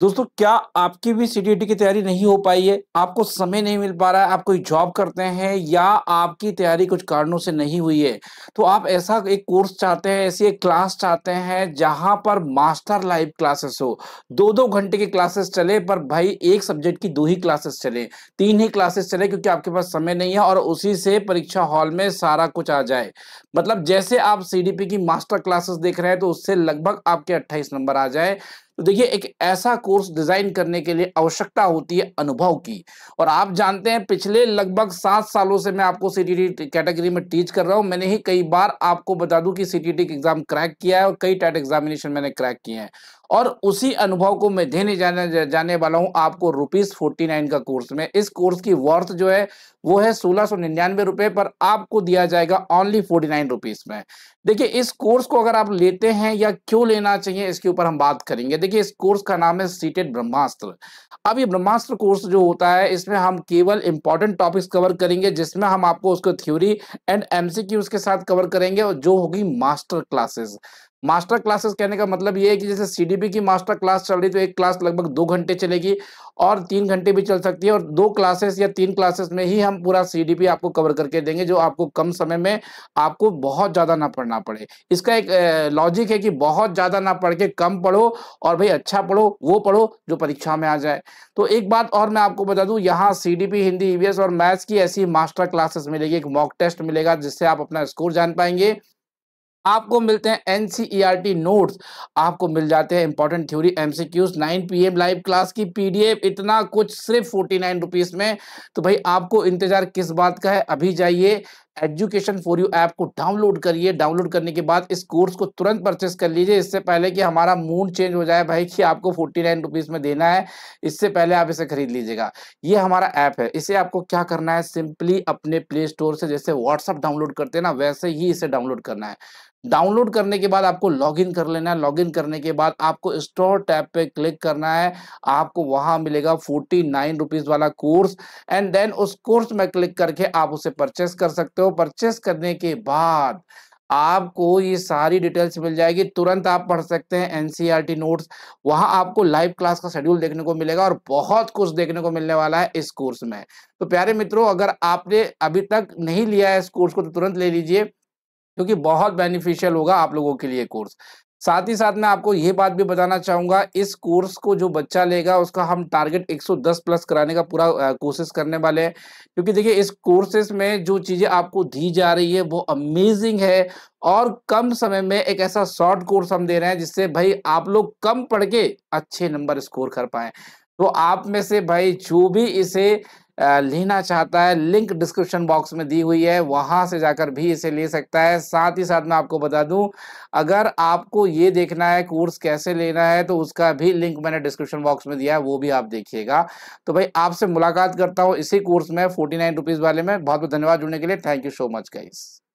दोस्तों क्या आपकी भी सी की तैयारी नहीं हो पाई है आपको समय नहीं मिल पा रहा है आप कोई जॉब करते हैं या आपकी तैयारी कुछ कारणों से नहीं हुई है तो आप ऐसा एक कोर्स चाहते हैं ऐसी एक क्लास चाहते हैं जहां पर मास्टर लाइव क्लासेस हो दो दो घंटे की क्लासेस चले पर भाई एक सब्जेक्ट की दो ही क्लासेस चले तीन ही क्लासेस चले क्योंकि आपके पास समय नहीं है और उसी से परीक्षा हॉल में सारा कुछ आ जाए मतलब जैसे आप सी की मास्टर क्लासेस देख रहे हैं तो उससे लगभग आपके अट्ठाईस नंबर आ जाए तो देखिए एक ऐसा कोर्स डिजाइन करने के लिए आवश्यकता होती है अनुभव की और आप जानते हैं पिछले लगभग सात सालों से मैं आपको सीटीटी कैटेगरी में टीच कर रहा हूं मैंने ही कई बार आपको बता दूं कि टी एग्जाम क्रैक किया है और कई टेट एग्जामिनेशन मैंने क्रैक किए हैं और उसी अनुभव को मैं देने जाने जाने वाला हूं आपको रुपीज फोर्टी नाइन का कोर्स में इस कोर्स की वर्थ जो है वो है सोलह सौ निन्यानवे रुपए पर आपको दिया जाएगा ओनली फोर्टी नाइन रुपीज में देखिए इस कोर्स को अगर आप लेते हैं या क्यों लेना चाहिए इसके ऊपर हम बात करेंगे देखिए इस कोर्स का नाम है सीटेड ब्रह्मास्त्र अब ये ब्रह्मास्त्र कोर्स जो होता है इसमें हम केवल इंपॉर्टेंट टॉपिक्स कवर करेंगे जिसमें हम आपको उसको थ्योरी एंड एमसीक्यू उसके साथ कवर करेंगे और जो होगी मास्टर क्लासेस मास्टर क्लासेस कहने का मतलब ये है कि जैसे सीडीपी की मास्टर क्लास चल रही तो एक क्लास लगभग दो घंटे चलेगी और तीन घंटे भी चल सकती है और दो क्लासेस या तीन क्लासेस में ही हम पूरा सीडीपी आपको कवर करके देंगे जो आपको कम समय में आपको बहुत ज़्यादा ना पढ़ना पड़े इसका एक लॉजिक है कि बहुत ज़्यादा ना पढ़ के कम पढ़ो और भाई अच्छा पढ़ो वो पढ़ो जो परीक्षा में आ जाए तो एक बात और मैं आपको बता दूँ यहाँ सी हिंदी ई e और मैथ्स की ऐसी मास्टर क्लासेस मिलेगी एक मॉक टेस्ट मिलेगा जिससे आप अपना स्कोर जान पाएंगे आपको मिलते हैं एनसीईआरटी नोट्स e आपको मिल जाते हैं important theory MCQs 9 PM live class की पीडीएफ इतना कुछ सिर्फ फोर्टी नाइन रुपीज में तो भाई आपको इंतजार किस बात का है अभी जाइए एजुकेशन फॉर यू ऐप को डाउनलोड करिए डाउनलोड करने के बाद इस कोर्स को तुरंत परचेस कर लीजिए इससे पहले कि हमारा मूड चेंज हो जाए भाई कि आपको फोर्टी नाइन रुपीज़ में देना है इससे पहले आप इसे खरीद लीजिएगा ये हमारा ऐप है इसे आपको क्या करना है सिंपली अपने प्ले स्टोर से जैसे व्हाट्सअप डाउनलोड करते हैं ना वैसे ही इसे डाउनलोड करना है डाउनलोड करने के बाद आपको लॉगिन कर लेना है लॉगिन करने के बाद आपको स्टोर टैब पे क्लिक करना है आपको वहां मिलेगा फोर्टी नाइन रुपीज वाला कोर्स एंड देन उस कोर्स में क्लिक करके आप उसे परचेस कर सकते हो परचेस करने के बाद आपको ये सारी डिटेल्स मिल जाएगी तुरंत आप पढ़ सकते हैं एनसीईआरटी e नोट्स वहां आपको लाइव क्लास का शेड्यूल देखने को मिलेगा और बहुत कुछ देखने को मिलने वाला है इस कोर्स में तो प्यारे मित्रों अगर आपने अभी तक नहीं लिया है इस कोर्स को तो तुरंत ले लीजिए क्योंकि बहुत बेनिफिशियल होगा आप लोगों के लिए कोर्स साथ ही साथ मैं आपको ये बात भी बताना चाहूंगा इस कोर्स को जो बच्चा लेगा उसका हम टारगेट 110 प्लस कराने का पूरा कोशिश करने वाले हैं क्योंकि देखिए इस कोर्सेस में जो चीज़ें आपको दी जा रही है वो अमेजिंग है और कम समय में एक ऐसा शॉर्ट कोर्स हम दे रहे हैं जिससे भाई आप लोग कम पढ़ के अच्छे नंबर स्कोर कर पाए तो आप में से भाई जो भी इसे लेना चाहता है लिंक डिस्क्रिप्शन बॉक्स में दी हुई है वहां से जाकर भी इसे ले सकता है साथ ही साथ मैं आपको बता दूं अगर आपको ये देखना है कोर्स कैसे लेना है तो उसका भी लिंक मैंने डिस्क्रिप्शन बॉक्स में दिया है वो भी आप देखिएगा तो भाई आपसे मुलाकात करता हूँ इसी कोर्स में फोर्टी नाइन वाले में बहुत बहुत धन्यवाद जुड़ने के लिए thank you so much guys